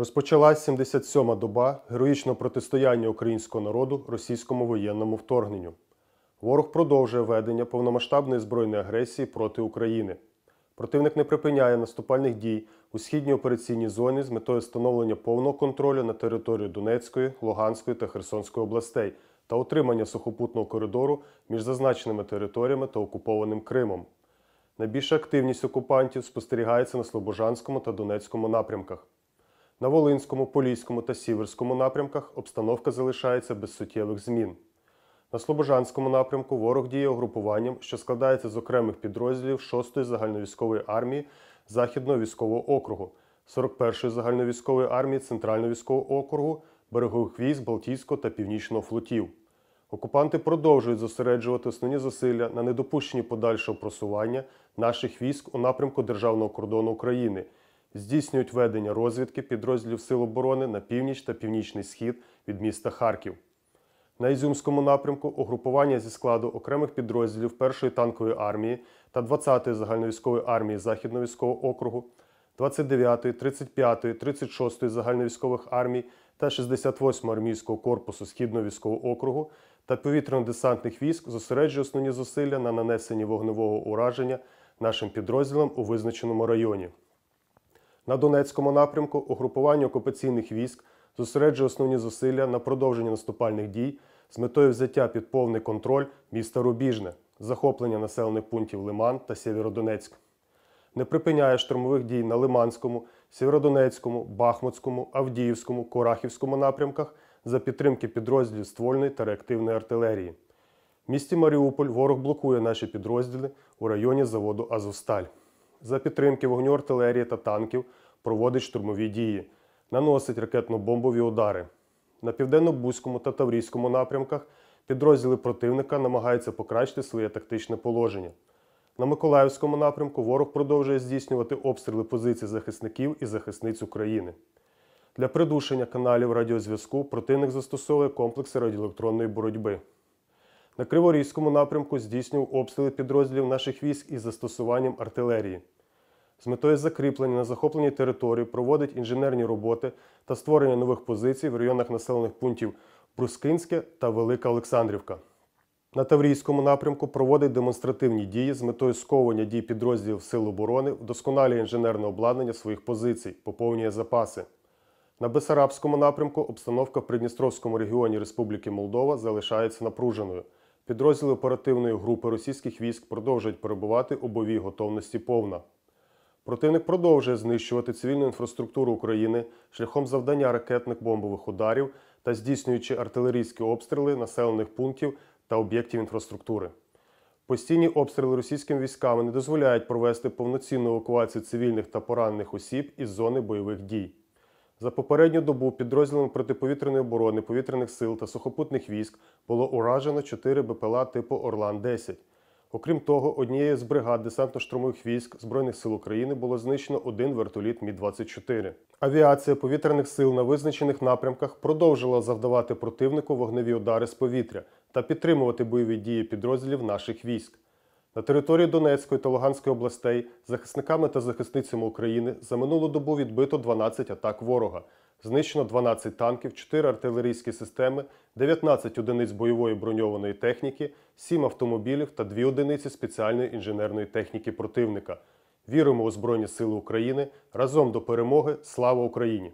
Розпочалась 77-ма доба героїчного протистояння українського народу російському воєнному вторгненню. Ворог продовжує ведення повномасштабної збройної агресії проти України. Противник не припиняє наступальних дій у східній операційній зоні з метою встановлення повного контролю на територію Донецької, Луганської та Херсонської областей та отримання сухопутного коридору між зазначеними територіями та окупованим Кримом. Найбільша активність окупантів спостерігається на Слобожанському та Донецькому напрямках. На Волинському, Поліському та Сіверському напрямках обстановка залишається без суттєвих змін. На Слобожанському напрямку ворог діє угрупуванням, що складається з окремих підрозділів 6-ї загальновійськової армії Західного військового округу, 41-ї загальновійськової армії Центрального військового округу, берегових військ Балтійського та Північного флотів. Окупанти продовжують зосереджувати основні зусилля на недопущенні подальшого просування наших військ у напрямку державного кордону України здійснюють ведення розвідки підрозділів Сил оборони на північ та північний схід від міста Харків. На Ізюмському напрямку угрупування зі складу окремих підрозділів 1-ї танкової армії та 20-ї загальновійськової армії Західного військового округу, 29-ї, 35-ї, 36-ї загальновійськових армій та 68-го армійського корпусу Східного військового округу та повітряно-десантних військ зосереджує основні зусилля на нанесенні вогневого ураження нашим підрозділам у визначеному районі. На Донецькому напрямку угрупування окупаційних військ зосереджує основні зусилля на продовження наступальних дій з метою взяття під повний контроль міста Рубіжне, захоплення населених пунктів Лиман та Сєвєродонецьк. Не припиняє штурмових дій на Лиманському, Сєвєродонецькому, Бахмутському, Авдіївському, Корахівському напрямках за підтримки підрозділів ствольної та реактивної артилерії. В місті Маріуполь ворог блокує наші підрозділи у районі заводу Азосталь за підтримки вогню артилерії та танків проводить штурмові дії, наносить ракетно-бомбові удари. На південно-бузькому та Таврійському напрямках підрозділи противника намагаються покращити своє тактичне положення. На Миколаївському напрямку ворог продовжує здійснювати обстріли позицій захисників і захисниць України. Для придушення каналів радіозв'язку противник застосовує комплекси радіоелектронної боротьби. На Криворізькому напрямку здійснював обстріли підрозділів наших військ із застосуванням артилерії. З метою закріплення на захопленій території проводить інженерні роботи та створення нових позицій в районах населених пунктів Брускинське та Велика Олександрівка. На Таврійському напрямку проводить демонстративні дії з метою сковування дій підрозділів Сил оборони, вдосконалює інженерне обладнання своїх позицій, поповнює запаси. На Бесарабському напрямку обстановка в Придністровському регіоні Республіки Молдова залишається напруженою. Підрозділи оперативної групи російських військ продовжують перебувати у бойовій готовності повна. Противник продовжує знищувати цивільну інфраструктуру України шляхом завдання ракетних бомбових ударів та здійснюючи артилерійські обстріли населених пунктів та об'єктів інфраструктури. Постійні обстріли російським військами не дозволяють провести повноцінну евакуацію цивільних та поранених осіб із зони бойових дій. За попередню добу підрозділами протиповітряної оборони, повітряних сил та сухопутних військ було уражено 4 БПЛА типу Орлан-10. Окрім того, однією з бригад десантно-штурмових військ Збройних сил України було знищено один вертоліт Мі-24. Авіація повітряних сил на визначених напрямках продовжила завдавати противнику вогневі удари з повітря та підтримувати бойові дії підрозділів наших військ. На території Донецької та Луганської областей захисниками та захисницями України за минулу добу відбито 12 атак ворога. Знищено 12 танків, 4 артилерійські системи, 19 одиниць бойової броньованої техніки, 7 автомобілів та 2 одиниці спеціальної інженерної техніки противника. Віримо у Збройні Сили України разом до перемоги. Слава Україні!